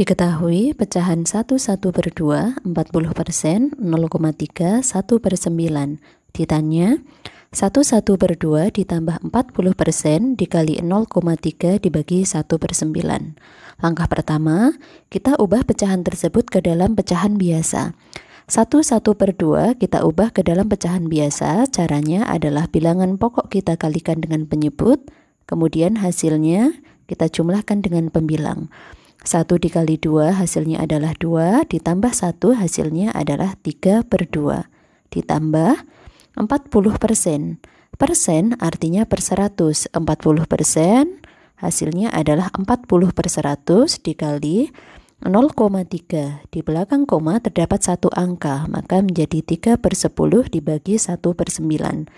Diketahui pecahan 11 per 2 40 persen, 0,3 1 per 9. Ditanya, 11 per 2 ditambah 40 persen dikali 0,3 dibagi 1 per 9. Langkah pertama, kita ubah pecahan tersebut ke dalam pecahan biasa. 1 1 per 2 kita ubah ke dalam pecahan biasa, caranya adalah bilangan pokok kita kalikan dengan penyebut, kemudian hasilnya kita jumlahkan dengan pembilang. 1 dikali 2 hasilnya adalah 2, ditambah 1 hasilnya adalah 3 per 2, ditambah 40 persen. Persen artinya per 100, 40 persen hasilnya adalah 40 per 100 dikali 0,3. Di belakang koma terdapat satu angka, maka menjadi 3 per 10 dibagi 1 per 9.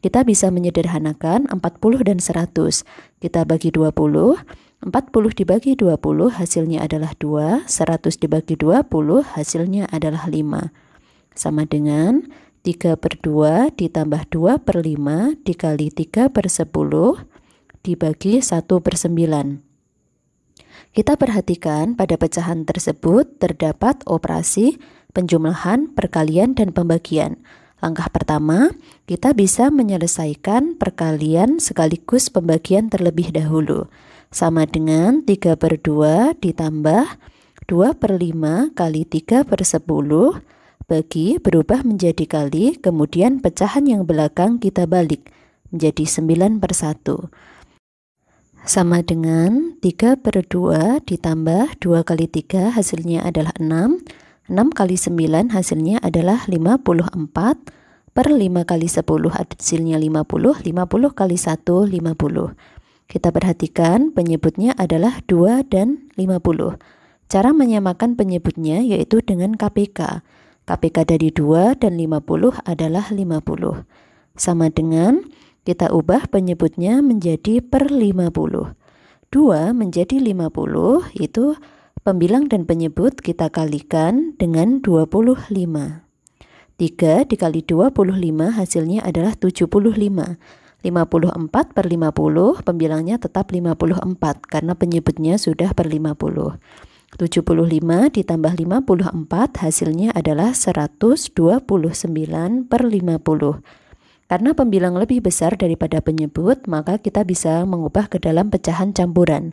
Kita bisa menyederhanakan 40 dan 100. Kita bagi 20, 20 40 dibagi 20 hasilnya adalah 2, 100 dibagi 20 hasilnya adalah 5. Sama dengan 3 per 2 ditambah 2 per 5 dikali 3 per 10 dibagi 1 per 9. Kita perhatikan pada pecahan tersebut terdapat operasi penjumlahan, perkalian, dan pembagian. Langkah pertama, kita bisa menyelesaikan perkalian sekaligus pembagian terlebih dahulu. Sama dengan 3 per 2 ditambah 2 per 5 kali 3 per 10 bagi berubah menjadi kali, kemudian pecahan yang belakang kita balik menjadi 9 per 1. Sama dengan 3 per 2 ditambah 2 kali 3 hasilnya adalah 6 6 kali 9 hasilnya adalah 54 per 5 kali 10 hasilnya 50 50 kali 1 50 kita perhatikan penyebutnya adalah 2 dan 50 cara menyamakan penyebutnya yaitu dengan KPK KPK dari 2 dan 50 adalah 50 sama dengan kita ubah penyebutnya menjadi per 50 2 menjadi 50 itu Pembilang dan penyebut kita kalikan dengan 25. 3 dikali 25 hasilnya adalah 75. 54 per 50, pembilangnya tetap 54 karena penyebutnya sudah per 50. 75 ditambah 54 hasilnya adalah 129 per 50. Karena pembilang lebih besar daripada penyebut, maka kita bisa mengubah ke dalam pecahan campuran.